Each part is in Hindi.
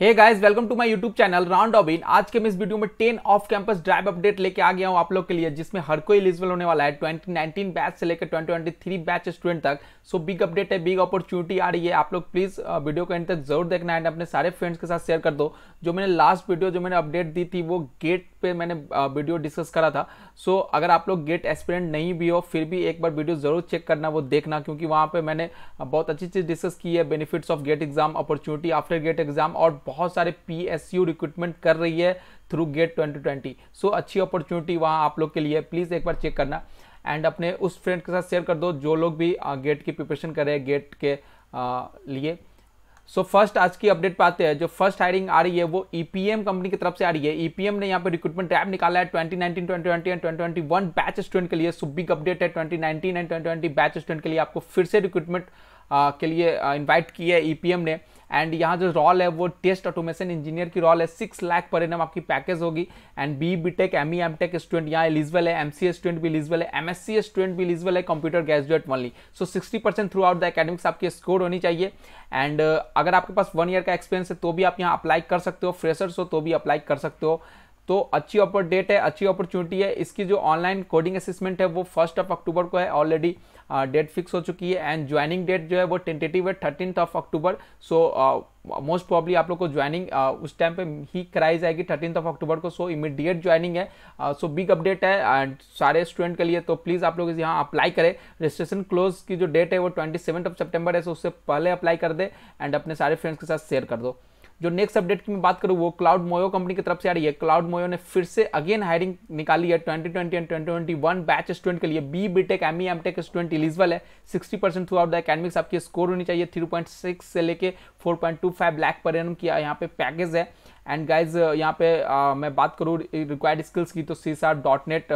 hey guys welcome to my YouTube channel राउंड ऑबिन आज के मैं इस वीडियो में ten of campus drive update लेके आ गया हूँ आप लोग के लिए जिसमें हर कोई एलिजिबल होने वाला है 2019 बैच से लेकर 2023 बैच स्टूडेंट तक सो बिग अपडेट है बिग अपॉर्चुनिटी आ रही है आप लोग प्लीज वीडियो को एंड तक जरूर देखना एंड अपने सारे फ्रेंड्स के साथ शेयर कर दो जो मैंने लास्ट वीडियो जो मैंने अपडेट दी थी वो गेट पे मैंने वीडियो डिस्कस करा था सो so, अगर आप लोग गेट एस्पिरेंट नहीं भी हो फिर भी एक बार वीडियो जरूर चेक करना वो देखना क्योंकि वहाँ पे मैंने बहुत अच्छी चीज़ डिस्कस की है benefits of GATE exam opportunity after GATE exam और बहुत सारे पी एस यू रिक्रूटमेंट कर रही है थ्रू गेट 2020 सो so, अच्छी अपॉर्चुनिटी वहाँ आप लोग के लिए प्लीज़ एक बार चेक करना एंड अपने उस फ्रेंड के साथ शेयर कर दो जो लोग भी गेट की प्रिपरेशन कर रहे हैं गेट के आ, लिए सो so फर्स्ट आज की अपडेट पाते हैं जो फर्स्ट हायरिंग आ रही है वो ईपीएम e कंपनी की तरफ से आ रही है ईपीएम e ने यहाँ पे रिक्रूटमेंट टैब निकाला है 2019, 2020 एंड 2021 बैच स्टूडेंट के लिए सुबिक अपडेट है 2019 एंड 2020 बैच स्टूडेंट के लिए आपको फिर से रिक्रूटमेंट के लिए इन्वाइट की है ई e ने एंड यहाँ जो रॉल है वो टेस्ट ऑटोमेशन इंजीनियर की रॉल है सिक्स लाख पर एनम आपकी पैकेज होगी and B B tech M E M tech student यहाँ एलिजिबल है एम सी स्टूडेंट भी एलिजिबल है एम एस सी स्टूडेंट भी एलिजिबल है computer graduate only so sixty percent throughout the academics आपकी स्कोर होनी चाहिए एंड uh, अगर आपके पास वन ईयर का एक्सपीरियंस है तो भी आप यहाँ अप्लाई कर सकते हो फ्रेशर्स हो तो भी अप्लाई कर सकते हो तो अच्छी अपडेट है अच्छी अपॉर्चुनिटी है इसकी जो ऑनलाइन कोडिंग असिस्मेंट है वो फर्स्ट ऑफ अक्टूबर को है ऑलरेडी डेट फिक्स हो चुकी है एंड ज्वाइनिंग डेट जो है वो टेंटेटिव है thirteen of October so most probably आप लोग को ज्वाइनिंग uh, उस टाइम पे ही कराई जाएगी थर्टीन ऑफ अक्टूबर को सो इमीडिएट ज्वाइनिंग है सो बिग अपडेट है एंड सारे स्टूडेंट के लिए तो प्लीज़ आप लोग यहाँ अप्लाई करें रजिस्ट्रेशन क्लोज की जो डेट है वो ट्वेंटी ऑफ सेप्टेम्बर है सो so उससे पहले अप्लाई कर दे एंड अपने सारे फ्रेंड्स के साथ शेयर कर दो जो नेक्स्ट अपडेट की मैं बात करूँ वो क्लाउड मोयो कंपनी की तरफ से आ रही है क्लाउड मोयो ने फिर से अगेन हायरिंग निकाली है 2020 एंड 2021 बैच स्टूडेंट के लिए B B tech M E M tech student eligible है 60 percent throughout the academics आपकी स्कोर होनी चाहिए 3.6 से लेके 4.25 लैक पर एनम की यहाँ पे पैकेज है एंड गाइज यहाँ पे आ, मैं बात करूँ रिक्वायर्ड स्किल्स की तो C dot net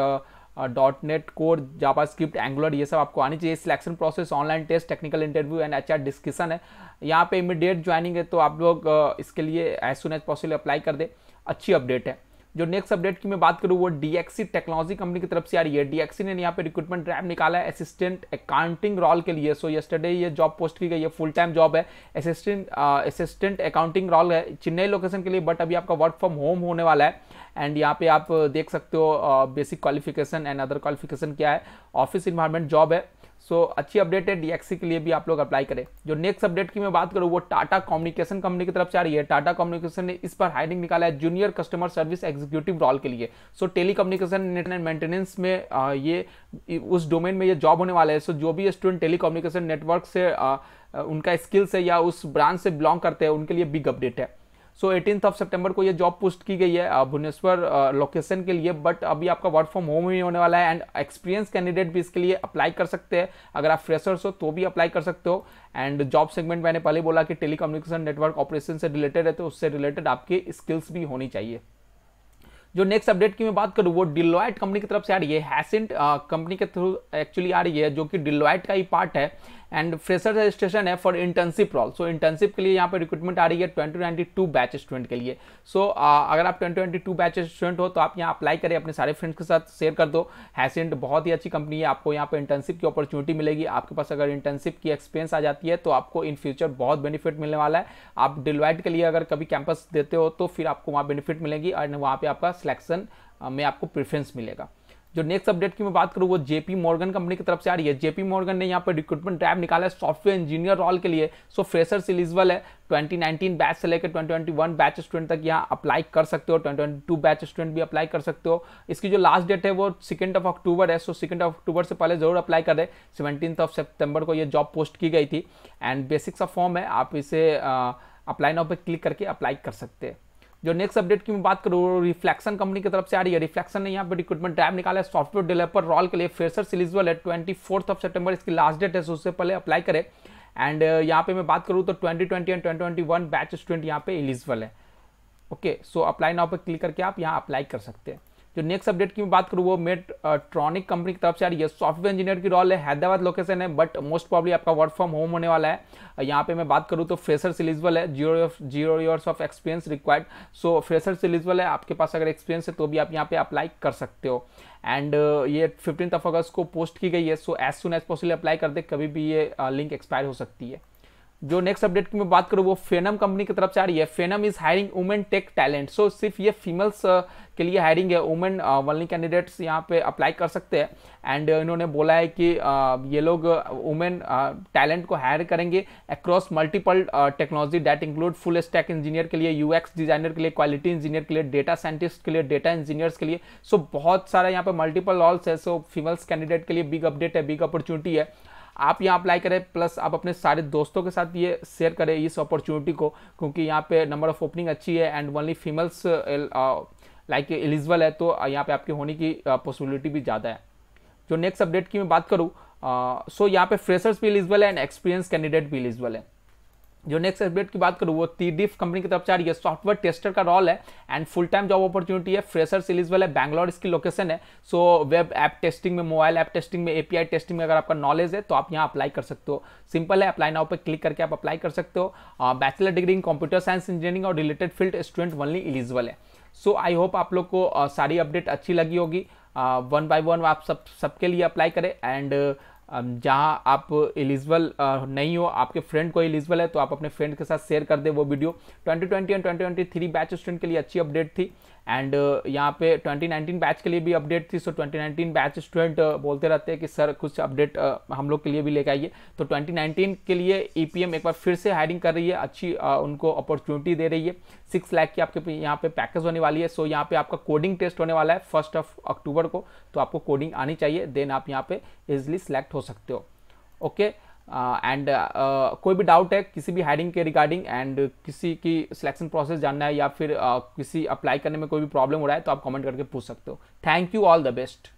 dot net core JavaScript angular ये सब आपको आनी चाहिए selection process online test technical interview and H discussion है यहाँ पे इमीडिएट ज्वाइनिंग है तो आप लोग इसके लिए as soon as possible apply कर दे अच्छी अपडेट है जो नेक्स्ट अपडेट की मैं बात करूँ वो डीएक्सी टेक्नोलॉजी कंपनी की तरफ से आ रही है डीएक्सी ने यहाँ पे रिक्रूटमेंट ड्राइव निकाला है असिस्टेंट अकाउंटिंग रोल के लिए सो यस्टरडे ये जॉब पोस्ट की गई है फुल टाइम जॉब है असिस्टेंट असिस्टेंट अकाउंटिंग रोल है चेन्नई लोकेशन के लिए बट अभी आपका वर्क फ्रॉम होम होने वाला है एंड यहाँ पे आप देख सकते हो basic qualification and other qualification क्या है ऑफिस इन्वायरमेंट जॉब है सो so, अच्छी अपडेट है डीएक्सी के लिए भी आप लोग अप्लाई करें जो नेक्स्ट अपडेट की मैं बात करूँ वो टाटा कम्युनिकेशन कंपनी की तरफ से आ रही है टाटा कम्युनिकेशन ने इस पर हायरिंग निकाला है junior customer service executive role के लिए so telecommunication net and maintenance में आ, ये उस डोमेन में ये जॉब होने वाला है सो so, जो भी स्टूडेंट टेली कम्युनिकेशन नेटवर्क से आ, उनका स्किल्स है या उस ब्रांच से बिलोंग करते हैं उनके लिए बिग अपडेट है सो एटीन ऑफ सेप्टेम्बर को ये जॉब पोस्ट की गई है भुवनेश्वर लोकेशन के लिए बट अभी आपका वर्क फ्रॉम होम ही होने वाला है एंड एक्सपीरियंस कैंडिडेट भी इसके लिए अप्लाई कर सकते हैं अगर आप फ्रेशर्स हो तो भी अप्लाई कर सकते हो एंड जॉब सेगमेंट मैंने पहले बोला कि टेलीकम्युनिकेशन नेटवर्क ऑपरेशन से रिलेटेड है तो उससे रिलेटेड आपकी स्किल्स भी होनी चाहिए जो नेक्स्ट अपडेट की मैं बात करूँ वो डिलोइट कंपनी की तरफ से आ रही है हैसेंट कंपनी के थ्रू एक्चुअली आ रही है जो कि डिलोइट का ही पार्ट है एंड फ्रेशर रजिस्ट्रेशन है for internship role so internship के लिए यहाँ पर रिक्रूटमेंट आ रही है twenty twenty two batch student के लिए सो so, uh, अगर आप twenty twenty two batch student हो तो आप यहाँ अप्लाई करें अपने सारे फ्रेंड्स के साथ शेयर कर दो हैसेंट बहुत ही अच्छी कंपनी है आपको यहाँ पर इंटर्नशिप की अपॉर्चुनिटी मिलेगी आपके पास अगर इंटर्नशिप की एक्सपीरियंस आ जाती है तो आपको इन फ्यूचर बहुत बेनिफिट मिलने वाला है आप डिलवाइट के लिए अगर कभी कैंपस देते हो तो फिर आपको वहाँ बेनिफिट मिलेगी और वहाँ पर आपका सिलेक्शन में आपको प्रेफरेंस मिलेगा जो नेक्स्ट अपडेट की मैं बात करूँ वो जेपी मॉर्गन कंपनी की तरफ से आ रही है जेपी मॉर्गन ने यहाँ पर रिक्रूटमेंट ड्राइव निकाला है सॉफ्टवेयर इंजीनियर रॉल के लिए सो फ्रेशर एलिजिबल है 2019 बैच से लेकर 2021 बैच स्टूडेंट तक यहाँ अप्लाई कर सकते हो 2022 बैच स्टूडेंट भी अप्लाई कर सकते हो इसकी जो लास्ट डेट है वो सेकेंड ऑफ अक्टूबर है सो सेकेंड ऑफ अक्टूबर से पहले जरूर अप्लाई करें सेवनटीन ऑफ सेप्टेम्बर को ये जॉब पोस्ट की गई थी एंड बेसिक्स ऑफ फॉर्म है आप इसे अप्लाई नाउ पर क्लिक करके अप्लाई कर सकते हैं जो नेक्स्ट अपडेट की मैं बात करूँ रिफ्लेक्शन कंपनी की तरफ से आ रही है रिफ्लेक्शन ने यहाँ पर रिक्रूटमेंट ड्राइव निकाला है सॉफ्टवेयर डेवलपर रॉल के लिए फेसर सिलिजल है ट्वेंटी फोर्थ ऑफ सेप्टेम्बर इसकी लास्ट डेट है उससे पहले अप्लाई करें एंड यहाँ पे मैं बात करूँ तो twenty twenty and twenty twenty one batch student यहाँ पे एलिजिबल है ओके सो अप्लाई नाउ पर क्लिक करके आप यहाँ अप्लाई कर सकते हैं जो नेक्स्ट अपडेट की मैं बात करूँ वो मेट्रॉनिक कंपनी की तरफ से आ रही है सॉफ्टवेयर इंजीनियर की रोल है हैदराबाद लोकेशन है बट मोस्ट प्रॉब्ली आपका वर्क फ्रॉम होम होने वाला है यहाँ पे मैं बात करूँ तो फ्रेशर सिलिजिबल है zero zero years of experience required so fresher eligible है आपके पास अगर एक्सपीरियंस है तो भी आप यहाँ पे अप्लाई कर सकते हो एंड ये फिफ्टीन ऑफ अगस्त को पोस्ट की गई है so as soon as possible apply कर दे कभी भी ये लिंक एक्सपायर हो सकती है जो नेक्स्ट अपडेट की मैं बात करूँ वो फेनम कंपनी की तरफ से आ रही है Phenom is hiring women tech talent so सिर्फ ये फीमेल्स uh, के लिए हायरिंग है वुमेन वर्ल्ड कैंडिडेट्स यहाँ पे अप्लाई कर सकते हैं एंड uh, इन्होंने बोला है कि uh, ये लोग वुमेन टैलेंट को हायर करेंगे across multiple technology that include full stack engineer के लिए यू डिजाइनर के लिए क्वालिटी इंजीनियर के लिए डेटा साइंटिस्ट के लिए डेटा इंजीनियर्स के लिए सो so, बहुत सारा यहाँ पे मल्टीपल रॉल्स है सो फीमेल्स कैंडिडेट के लिए बिग अपडेट है बिग अपॉर्चुनिटी है आप यहाँ अप्लाई करें प्लस आप अपने सारे दोस्तों के साथ ये शेयर करें इस अपॉर्चुनिटी को क्योंकि यहाँ पे नंबर ऑफ ओपनिंग अच्छी है and only females like eligible है तो uh, यहाँ पे आपकी होने की पॉसिबिलिटी uh, भी ज़्यादा है जो नेक्स्ट अपडेट की मैं बात करूँ सो uh, यहाँ पे फ्रेशर्स भी एलिजिबल है एंड एक्सपीरियंस कैंडिडेट भी एलिजिबल है जो नेक्स्ट अपडेट की बात करूँ वो तीडिफ कंपनी की तरफ से आ रही है सॉफ्टवेयर टेस्टर का रोल है and full time job opportunity है फ्रेशर एलिजिबल है बैंगलोर इसकी लोकेशन है सो वेब ऐप टेस्टिंग में मोबाइल ऐप टेस्टिंग में एपीआई टेस्टिंग में अगर आपका नॉलेज है तो आप यहाँ अप्लाई कर सकते हो सिंपल है अप्लाई नाउ पर क्लिक करके आप अप्लाई कर सकते हो bachelor degree in computer science engineering और related field student only eligible है सो आई होप आप लोग को uh, सारी अपडेट अच्छी लगी होगी वन बाय वन आप सब सबके लिए अप्लाई करें एंड uh, जहाँ आप एलिजिबल नहीं हो आपके फ्रेंड को एलिजिबल है तो आप अपने फ्रेंड के साथ शेयर कर दे वो वीडियो 2020 एंड 2023 बैच स्टूडेंट के लिए अच्छी अपडेट थी एंड यहाँ पे 2019 बैच के लिए भी अपडेट थी सो 2019 बैच स्टूडेंट बोलते रहते हैं कि सर कुछ अपडेट हम लोग के लिए भी लेके आइए तो 2019 के लिए ई e एक बार फिर से हायरिंग कर रही है अच्छी उनको अपॉर्चुनिटी दे रही है सिक्स लाख की आपके यहाँ पे पैकेज होने वाली है सो यहाँ पे आपका कोडिंग टेस्ट होने वाला है फर्स्ट ऑफ अक्टूबर को तो आपको कोडिंग आनी चाहिए देन आप यहाँ पे इजिली सिलेक्ट हो सकते हो okay and uh, uh, uh, कोई भी डाउट है किसी भी हायरिंग के रिगार्डिंग एंड किसी की सिलेक्शन प्रोसेस जानना है या फिर uh, किसी अप्लाई करने में कोई भी प्रॉब्लम हो रहा है तो आप कमेंट करके पूछ सकते हो thank you all the best